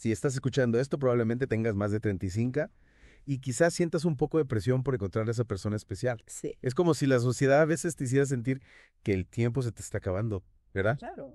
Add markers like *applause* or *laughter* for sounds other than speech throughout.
Si estás escuchando esto, probablemente tengas más de 35 y quizás sientas un poco de presión por encontrar a esa persona especial. Es como si la sociedad a veces te hiciera sentir que el tiempo se te está acabando, ¿verdad? Claro.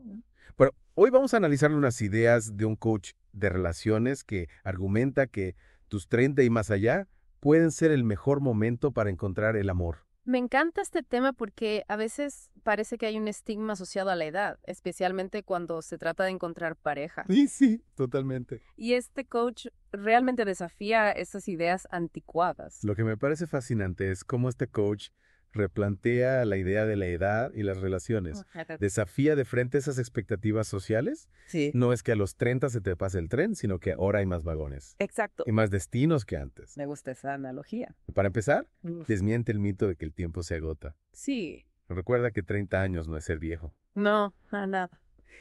Pero hoy vamos a analizar unas ideas de un coach de relaciones que argumenta que tus 30 y más allá pueden ser el mejor momento para encontrar el amor. Me encanta este tema porque a veces parece que hay un estigma asociado a la edad, especialmente cuando se trata de encontrar pareja. Sí, sí, totalmente. Y este coach realmente desafía esas ideas anticuadas. Lo que me parece fascinante es cómo este coach replantea la idea de la edad y las relaciones, oh, desafía de frente esas expectativas sociales. No es que a los 30 se te pase el tren, sino que ahora hay más vagones. Exacto. Y más destinos que antes. Me gusta esa analogía. Para empezar, desmiente el mito de que el tiempo se agota. Sí. Recuerda que 30 años no es ser viejo. No, nada.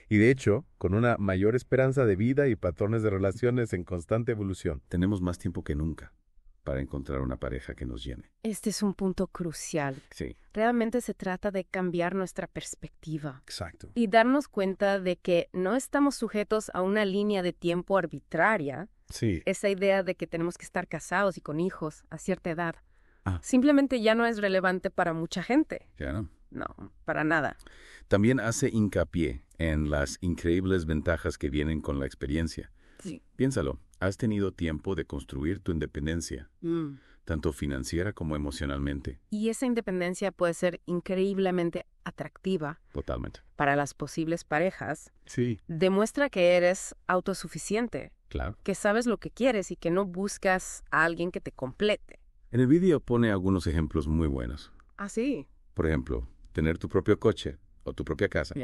Y de hecho, con una mayor esperanza de vida y patrones de relaciones en constante evolución. Tenemos más tiempo que nunca para encontrar una pareja que nos llene. Este es un punto crucial. Sí. Realmente se trata de cambiar nuestra perspectiva. Exacto. Y darnos cuenta de que no estamos sujetos a una línea de tiempo arbitraria. Sí. Esa idea de que tenemos que estar casados y con hijos a cierta edad. Ah. Simplemente ya no es relevante para mucha gente. Ya no. No, para nada. También hace hincapié en las increíbles ventajas que vienen con la experiencia. Sí. Piénsalo has tenido tiempo de construir tu independencia, mm. tanto financiera como emocionalmente. Y esa independencia puede ser increíblemente atractiva. Totalmente. Para las posibles parejas. Sí. Demuestra que eres autosuficiente. Claro. Que sabes lo que quieres y que no buscas a alguien que te complete. En el vídeo pone algunos ejemplos muy buenos. Ah, Por ejemplo, tener tu propio coche o tu propia casa.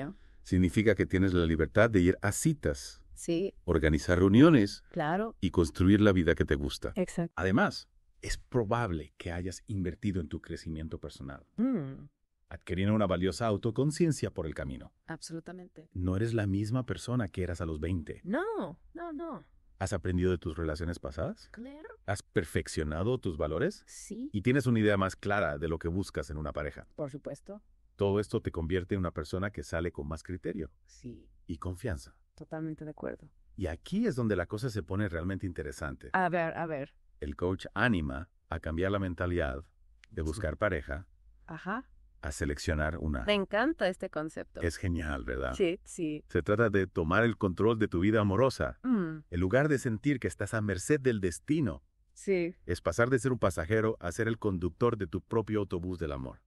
Significa que tienes la libertad de ir a citas sí. organizar reuniones claro. y construir la vida que te gusta. Exacto. Además, es probable que hayas invertido en tu crecimiento personal, mm. adquiriendo una valiosa autoconciencia por el camino. Absolutamente. No eres la misma persona que eras a los 20. No, no, no. ¿Has aprendido de tus relaciones pasadas? Claro. ¿Has perfeccionado tus valores? Sí. ¿Y tienes una idea más clara de lo que buscas en una pareja? Por supuesto. Todo esto te convierte en una persona que sale con más criterio. Sí. Y confianza totalmente de acuerdo. Y aquí es donde la cosa se pone realmente interesante. A ver, a ver. El coach anima a cambiar la mentalidad de buscar pareja Ajá. a seleccionar una. Me encanta este concepto. Es genial, ¿verdad? Sí, sí. Se trata de tomar el control de tu vida amorosa. Mm. En lugar de sentir que estás a merced del destino. Sí. Es pasar de ser un pasajero a ser el conductor de tu propio autobús del amor.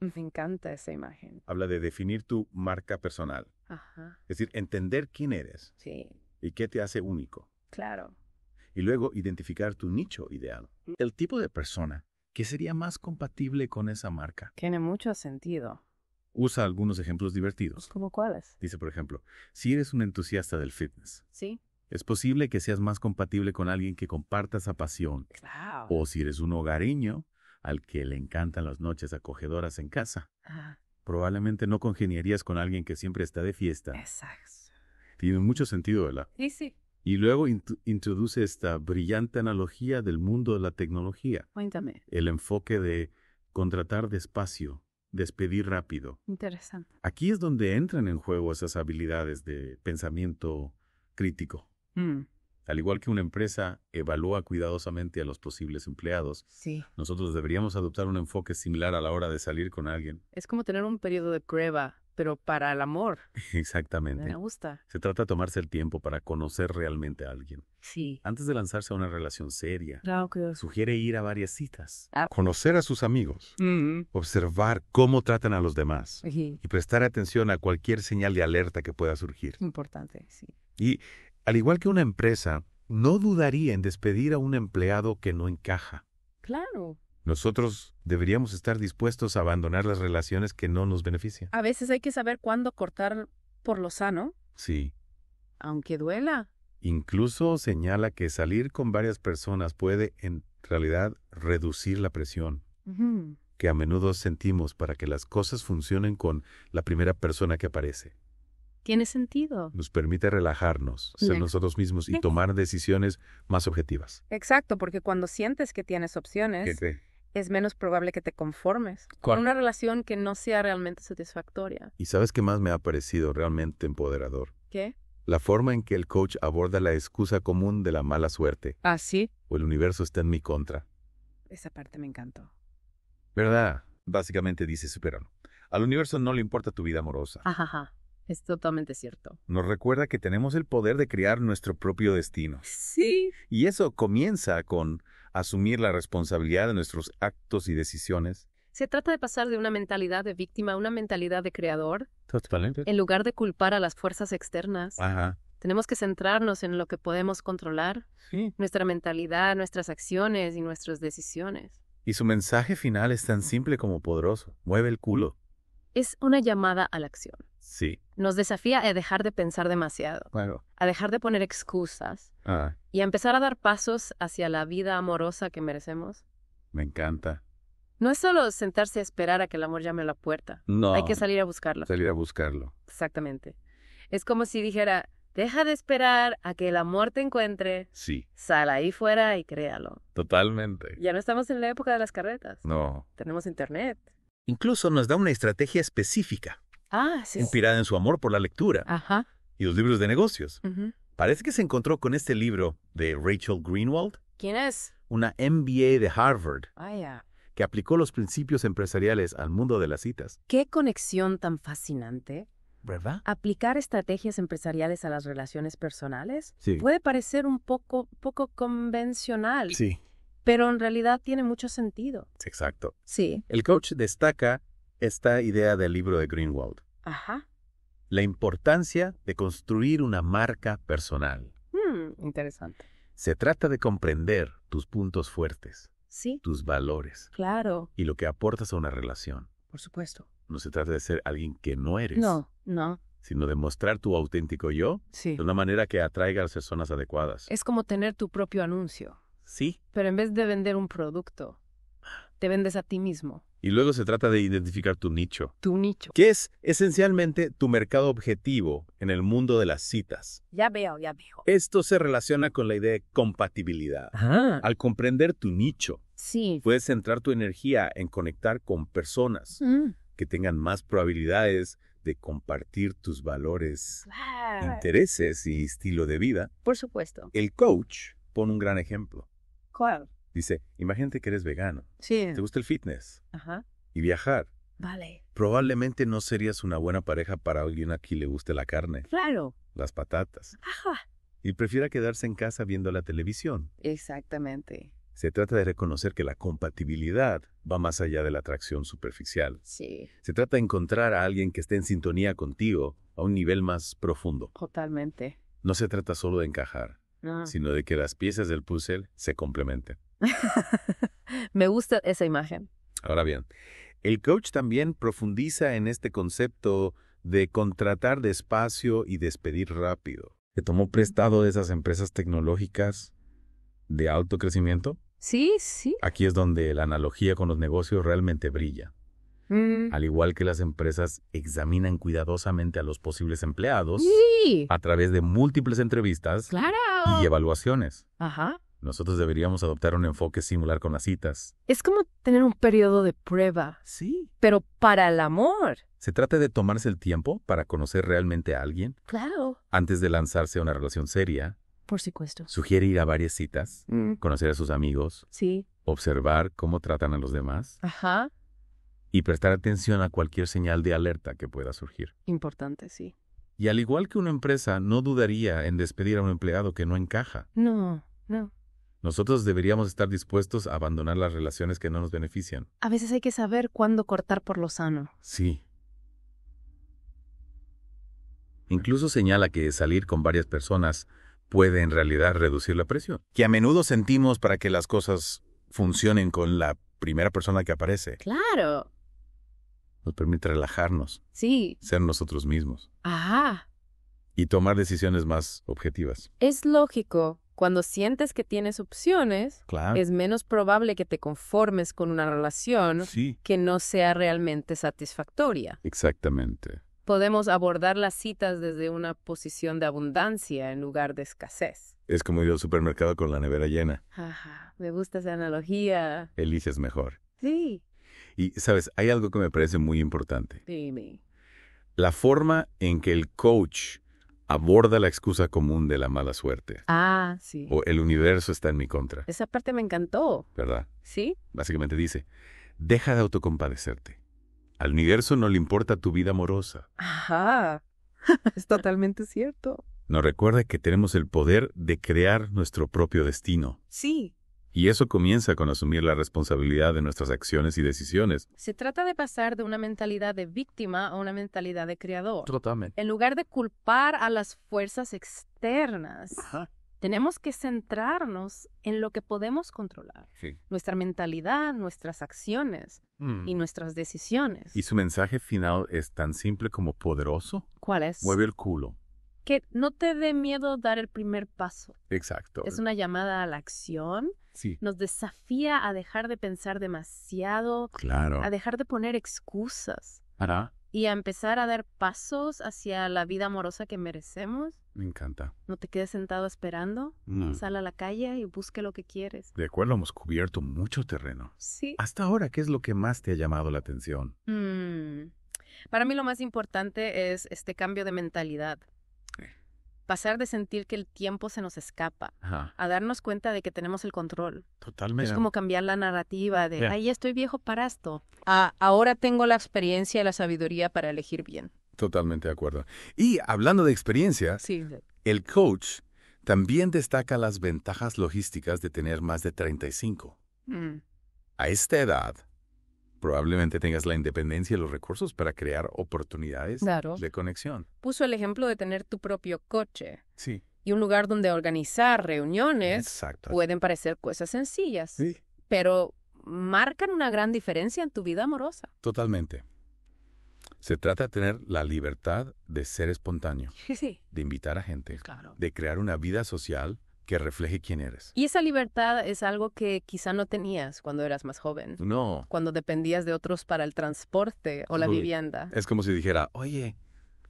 Me encanta esa imagen. Habla de definir tu marca personal. Ajá. Es decir, entender quién eres. Sí. Y qué te hace único. Claro. Y luego identificar tu nicho ideal. El tipo de persona que sería más compatible con esa marca. Tiene mucho sentido. Usa algunos ejemplos divertidos. Pues, ¿Como cuáles? Dice, por ejemplo, si eres un entusiasta del fitness. Sí. Es posible que seas más compatible con alguien que comparta esa pasión. Claro. O si eres un hogareño, al que le encantan las noches acogedoras en casa. Ah. Probablemente no congeniarías con alguien que siempre está de fiesta. Exacto. Tiene mucho sentido, ¿verdad? Sí, sí. Y luego introduce esta brillante analogía del mundo de la tecnología. Cuéntame. El enfoque de contratar despacio, despedir rápido. Interesante. Aquí es donde entran en juego esas habilidades de pensamiento crítico. Mm. Al igual que una empresa evalúa cuidadosamente a los posibles empleados, nosotros deberíamos adoptar un enfoque similar a la hora de salir con alguien. Es como tener un periodo de prueba, pero para el amor. *laughs* Exactamente. Me gusta. Se trata de tomarse el tiempo para conocer realmente a alguien. Sí. Antes de lanzarse a una relación seria, sugiere ir a varias citas, ah. conocer a sus amigos, mm. observar cómo tratan a los demás y prestar atención a cualquier señal de alerta que pueda surgir. Importante, sí. Y al igual que una empresa, no dudaría en despedir a un empleado que no encaja. Claro. Nosotros deberíamos estar dispuestos a abandonar las relaciones que no nos benefician. A veces hay que saber cuándo cortar por lo sano. Sí. Aunque duela. Incluso señala que salir con varias personas puede, en realidad, reducir la presión que a menudo sentimos para que las cosas funcionen con la primera persona que aparece tiene sentido. Nos permite relajarnos, ser nosotros mismos y tomar decisiones más objetivas. Exacto, porque cuando sientes que tienes opciones, es menos probable que te conformes con una relación que no sea realmente satisfactoria. ¿Y sabes qué más me ha parecido realmente empoderador? ¿Qué? La forma en que el coach aborda la excusa común de la mala suerte. ¿Ah, sí? O el universo está en mi contra. Esa parte me encantó. ¿Verdad? Básicamente dice Superano. Al universo no le importa tu vida amorosa. Ajá. ajá es totalmente cierto. Nos recuerda que tenemos el poder de crear nuestro propio destino. Sí. Y eso comienza con asumir la responsabilidad de nuestros actos y decisiones. Se trata de pasar de una mentalidad de víctima a una mentalidad de creador. Totalmente. En lugar de culpar a las fuerzas externas. Tenemos que centrarnos en lo que podemos controlar, sí. nuestra mentalidad, nuestras acciones y nuestras decisiones. Y su mensaje final es tan simple como poderoso. Mueve el culo es una llamada a la acción. Sí. Nos desafía a dejar de pensar demasiado, claro. a dejar de poner excusas ah. y a empezar a dar pasos hacia la vida amorosa que merecemos. Me encanta. No es solo sentarse a esperar a que el amor llame a la puerta. No. Hay que salir a buscarlo. Salir a buscarlo. Exactamente. Es como si dijera, deja de esperar a que el amor te encuentre. Sí. Sal ahí fuera y créalo. Totalmente. Ya no estamos en la época de las carretas. No. Tenemos internet. Incluso nos da una estrategia específica, ah, sí, inspirada en su amor por la lectura y los libros de negocios. Parece que se encontró con este libro de Rachel Greenwald. ¿Quién es? Una MBA de Harvard. que aplicó los principios empresariales al mundo de las citas. Qué conexión tan fascinante. ¿verdad? Aplicar estrategias empresariales a las relaciones personales sí. puede parecer un poco, poco convencional. Sí pero en realidad tiene mucho sentido. Exacto. Sí. El coach destaca esta idea del libro de Greenwald. Ajá. La importancia de construir una marca personal. Hmm, interesante. Se trata de comprender tus puntos fuertes. Sí. Tus valores. Claro. Y lo que aportas a una relación. Por supuesto. No se trata de ser alguien que no eres. No, no. Sino de mostrar tu auténtico yo sí. de una manera que atraiga a las personas adecuadas. Es como tener tu propio anuncio. Sí. Pero en vez de vender un producto, te vendes a ti mismo. Y luego se trata de identificar tu nicho. Tu nicho. Que es esencialmente tu mercado objetivo en el mundo de las citas. Ya veo, ya veo. Esto se relaciona con la idea de compatibilidad. Ah. Al comprender tu nicho, sí. puedes centrar tu energía en conectar con personas mm. que tengan más probabilidades de compartir tus valores, intereses y estilo de vida. Por supuesto. El coach pone un gran ejemplo. Dice, imagínate que eres vegano. Sí. Te gusta el fitness. Ajá. Y viajar. Vale. Probablemente no serías una buena pareja para alguien a quien le guste la carne. Claro. Las patatas. Ajá. Y prefiera quedarse en casa viendo la televisión. Exactamente. Se trata de reconocer que la compatibilidad va más allá de la atracción superficial. Sí. Se trata de encontrar a alguien que esté en sintonía contigo a un nivel más profundo. Totalmente. No se trata solo de encajar. Ah. sino de que las piezas del puzzle se complementen. *laughs* Me gusta esa imagen. Ahora bien, el coach también profundiza en este concepto de contratar despacio y despedir rápido. ¿Te tomó prestado de esas empresas tecnológicas de alto crecimiento? Sí, sí. Aquí es donde la analogía con los negocios realmente brilla. Mm. Al igual que las empresas examinan cuidadosamente a los posibles empleados a través de múltiples entrevistas, claro. Y evaluaciones. Ajá. Nosotros deberíamos adoptar un enfoque similar con las citas. Es como tener un periodo de prueba. Sí. Pero para el amor. Se trata de tomarse el tiempo para conocer realmente a alguien. Claro. Antes de lanzarse a una relación seria. Por supuesto. Sugiere ir a varias citas, mm. conocer a sus amigos. Sí. Observar cómo tratan a los demás. Ajá. Y prestar atención a cualquier señal de alerta que pueda surgir. Importante, sí. Y al igual que una empresa no dudaría en despedir a un empleado que no encaja. No, no. Nosotros deberíamos estar dispuestos a abandonar las relaciones que no nos benefician. A veces hay que saber cuándo cortar por lo sano. Sí. Incluso señala que salir con varias personas puede en realidad reducir la presión. Que a menudo sentimos para que las cosas funcionen con la primera persona que aparece. Claro permite relajarnos. Sí. Ser nosotros mismos. Ajá. Y tomar decisiones más objetivas. Es lógico. Cuando sientes que tienes opciones, es menos probable que te conformes con una relación que no sea realmente satisfactoria. Exactamente. Podemos abordar las citas desde una posición de abundancia en lugar de escasez. Es como ir al supermercado con la nevera llena. Ajá, me gusta esa analogía. es mejor. Sí. Y, sabes, hay algo que me parece muy importante. La forma en que el coach aborda la excusa común de la mala suerte. Ah, sí. O el universo está en mi contra. Esa parte me encantó. ¿Verdad? Sí. Básicamente dice, deja de autocompadecerte. Al universo no le importa tu vida amorosa. Ajá. *laughs* es totalmente cierto. Nos recuerda que tenemos el poder de crear nuestro propio destino. Sí. Y eso comienza con asumir la responsabilidad de nuestras acciones y decisiones. Se trata de pasar de una mentalidad de víctima a una mentalidad de creador. Totalmente. En lugar de culpar a las fuerzas externas, tenemos que centrarnos en lo que podemos controlar. Nuestra mentalidad, nuestras acciones mm. y nuestras decisiones. Y su mensaje final es tan simple como poderoso. ¿Cuál es? Mueve el culo que no te dé miedo dar el primer paso. Exacto. Es una llamada a la acción. Sí. Nos desafía a dejar de pensar demasiado. Claro. A dejar de poner excusas. Para. Y a empezar a dar pasos hacia la vida amorosa que merecemos. Me encanta. No te quedes sentado esperando. Sal a la calle y busque lo que quieres. De acuerdo, hemos cubierto mucho terreno. Sí. Hasta ahora, ¿qué es lo que más te ha llamado la atención? Mm. Para mí lo más importante es este cambio de mentalidad pasar de sentir que el tiempo se nos escapa a darnos cuenta de que tenemos el control. Totalmente. Es como cambiar la narrativa de, ahí estoy viejo para esto, ah, ahora tengo la experiencia y la sabiduría para elegir bien. Totalmente de acuerdo. Y hablando de experiencia, el coach también destaca las ventajas logísticas de tener más de 35. Mm. A esta edad, probablemente tengas la independencia y los recursos para crear oportunidades de conexión. Puso el ejemplo de tener tu propio coche. Sí. Y un lugar donde organizar reuniones pueden parecer cosas sencillas, pero marcan una gran diferencia en tu vida amorosa. Totalmente. Se trata de tener la libertad de ser espontáneo, de invitar a gente, de crear una vida social que refleje quién eres. Y esa libertad es algo que quizá no tenías cuando eras más joven. No. Cuando dependías de otros para el transporte o la vivienda. Es como si dijera, oye,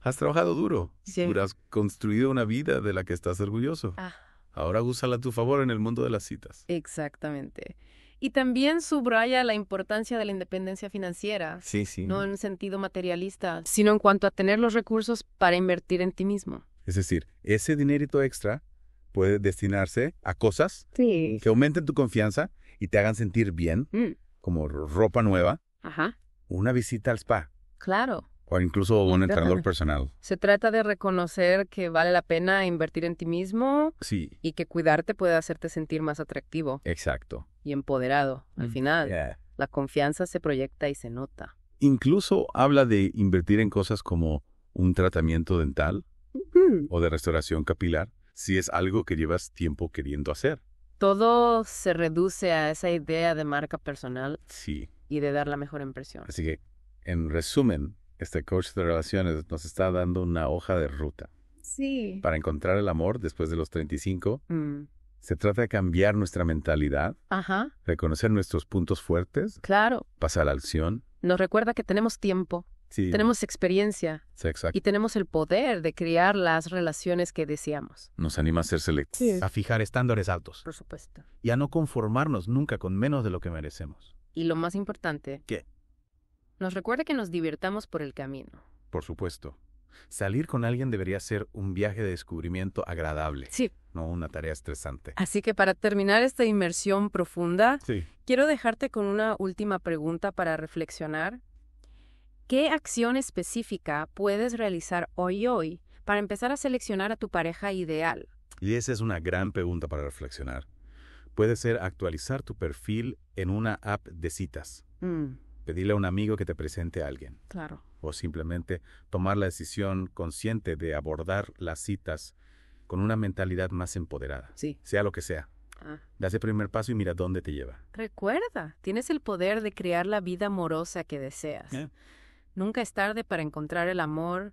has trabajado duro. Sí. has construido una vida de la que estás orgulloso. Ah. Ahora úsala a tu favor en el mundo de las citas. Exactamente. Y también subraya la importancia de la independencia financiera. Sí, sí. No en un sentido materialista, sino en cuanto a tener los recursos para invertir en ti mismo. Es decir, ese dinerito extra puede destinarse a cosas que aumenten tu confianza y te hagan sentir bien, mm. como ropa nueva, una visita al spa. Claro. O incluso un entrenador *laughs* personal. Se trata de reconocer que vale la pena invertir en ti mismo y que cuidarte puede hacerte sentir más atractivo. Exacto. Y empoderado. Al mm, final, la confianza se proyecta y se nota. Incluso habla de invertir en cosas como un tratamiento dental o de restauración capilar si es algo que llevas tiempo queriendo hacer. Todo se reduce a esa idea de marca personal sí. y de dar la mejor impresión. Así que, en resumen, este coach de relaciones nos está dando una hoja de ruta. Sí. Para encontrar el amor después de los 35, mm. se trata de cambiar nuestra mentalidad, Ajá. reconocer nuestros puntos fuertes, claro. pasar a la acción. Nos recuerda que tenemos tiempo tenemos experiencia. Sí, Y tenemos el poder de crear las relaciones que deseamos. Nos anima a ser selectos. A fijar estándares altos. Por supuesto. Y a no conformarnos nunca con menos de lo que merecemos. Y lo más importante... ¿Qué? Nos recuerda que nos divirtamos por el camino. Por supuesto. Salir con alguien debería ser un viaje de descubrimiento agradable. No una tarea estresante. Así que para terminar esta inmersión profunda, quiero dejarte con una última pregunta para reflexionar ¿Qué acción específica puedes realizar hoy hoy para empezar a seleccionar a tu pareja ideal? Y esa es una gran pregunta para reflexionar. Puede ser actualizar tu perfil en una app de citas. Mm. Pedirle a un amigo que te presente a alguien. Claro. O simplemente tomar la decisión consciente de abordar las citas con una mentalidad más empoderada. Sí. Sea lo que sea. Ah. Da ese primer paso y mira dónde te lleva. Recuerda, tienes el poder de crear la vida amorosa que deseas. Eh. Nunca es tarde para encontrar el amor,